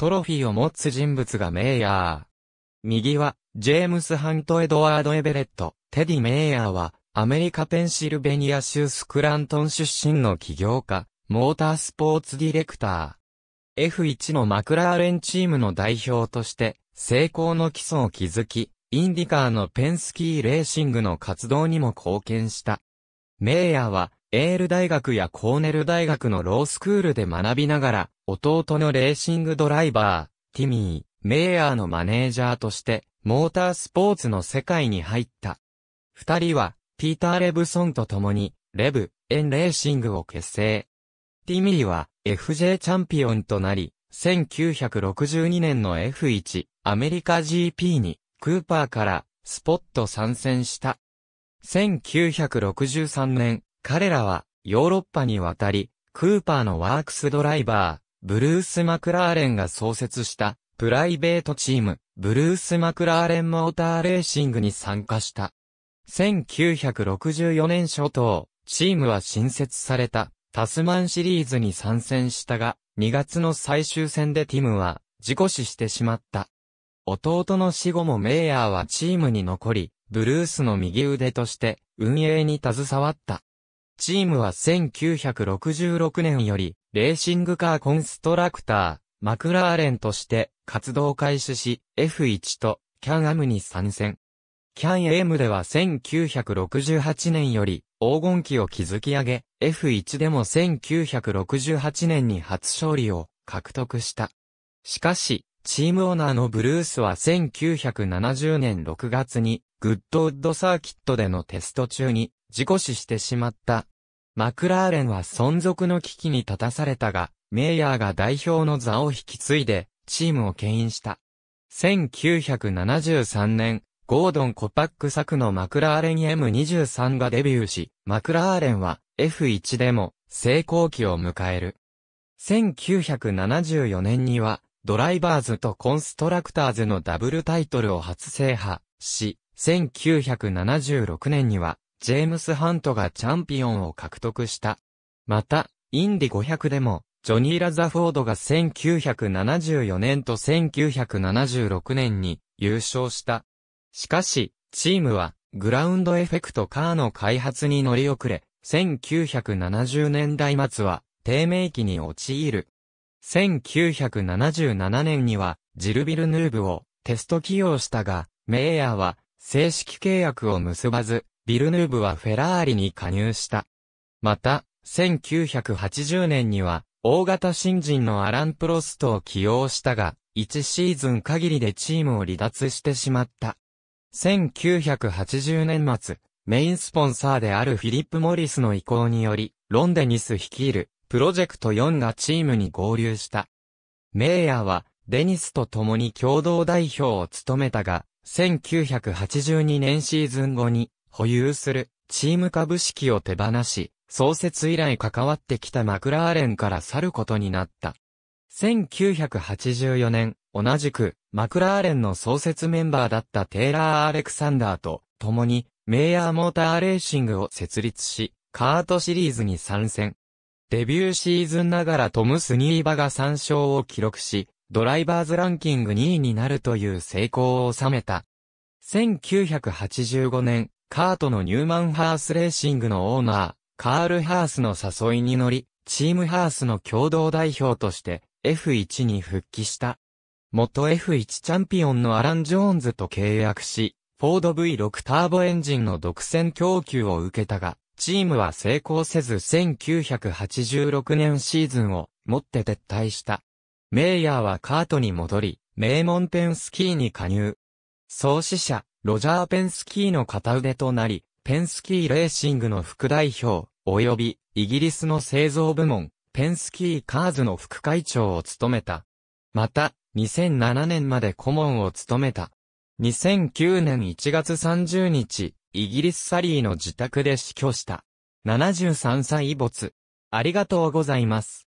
トロフィーを持つ人物がメイヤー。右は、ジェームス・ハント・エドワード・エベレット、テディ・メイヤーは、アメリカ・ペンシルベニア州スクラントン出身の起業家、モータースポーツディレクター。F1 のマクラーレンチームの代表として、成功の基礎を築き、インディカーのペンスキーレーシングの活動にも貢献した。メイヤーは、エール大学やコーネル大学のロースクールで学びながら、弟のレーシングドライバー、ティミー、メイヤーのマネージャーとして、モータースポーツの世界に入った。二人は、ピーター・レブソンと共に、レブ、エン・レーシングを結成。ティミーは、FJ チャンピオンとなり、1962年の F1、アメリカ GP に、クーパーから、スポット参戦した。1963年、彼らは、ヨーロッパに渡り、クーパーのワークスドライバー、ブルース・マクラーレンが創設した、プライベートチーム、ブルース・マクラーレン・モーター・レーシングに参加した。1964年初頭、チームは新設された、タスマンシリーズに参戦したが、2月の最終戦でティムは、事故死してしまった。弟の死後もメイヤーはチームに残り、ブルースの右腕として、運営に携わった。チームは1966年より、レーシングカーコンストラクター、マクラーレンとして活動開始し、F1 とキャンアムに参戦。キャンエムでは1968年より黄金期を築き上げ、F1 でも1968年に初勝利を獲得した。しかし、チームオーナーのブルースは1970年6月に、グッドウッドサーキットでのテスト中に、事故死してしまった。マクラーレンは存続の危機に立たされたが、メイヤーが代表の座を引き継いで、チームを牽引した。1973年、ゴードン・コパック作のマクラーレン M23 がデビューし、マクラーレンは F1 でも成功期を迎える。1974年には、ドライバーズとコンストラクターズのダブルタイトルを初制覇し、1976年には、ジェームス・ハントがチャンピオンを獲得した。また、インディ500でも、ジョニー・ラザフォードが1974年と1976年に優勝した。しかし、チームは、グラウンドエフェクトカーの開発に乗り遅れ、1970年代末は、低迷期に陥る。1977年には、ジルビル・ヌーブをテスト起用したが、メイヤーは、正式契約を結ばず、ビルヌーブはフェラーリに加入した。また、1980年には、大型新人のアラン・プロストを起用したが、1シーズン限りでチームを離脱してしまった。1980年末、メインスポンサーであるフィリップ・モリスの意向により、ロンデニス率いる、プロジェクト4がチームに合流した。メイヤーは、デニスと共に共同代表を務めたが、1982年シーズン後に、保有するチーム株式を手放し、創設以来関わってきたマクラーレンから去ることになった。1984年、同じく、マクラーレンの創設メンバーだったテイラー・アレクサンダーと、共に、メイヤーモーターレーシングを設立し、カートシリーズに参戦。デビューシーズンながらトム・スニーバが3勝を記録し、ドライバーズランキング2位になるという成功を収めた。1985年、カートのニューマンハースレーシングのオーナー、カール・ハースの誘いに乗り、チームハースの共同代表として F1 に復帰した。元 F1 チャンピオンのアラン・ジョーンズと契約し、フォード V6 ターボエンジンの独占供給を受けたが、チームは成功せず1986年シーズンをもって撤退した。メイヤーはカートに戻り、名門ペンスキーに加入。創始者、ロジャー・ペンスキーの片腕となり、ペンスキーレーシングの副代表、及びイギリスの製造部門、ペンスキー・カーズの副会長を務めた。また、2007年まで顧問を務めた。2009年1月30日、イギリスサリーの自宅で死去した。73歳没。ありがとうございます。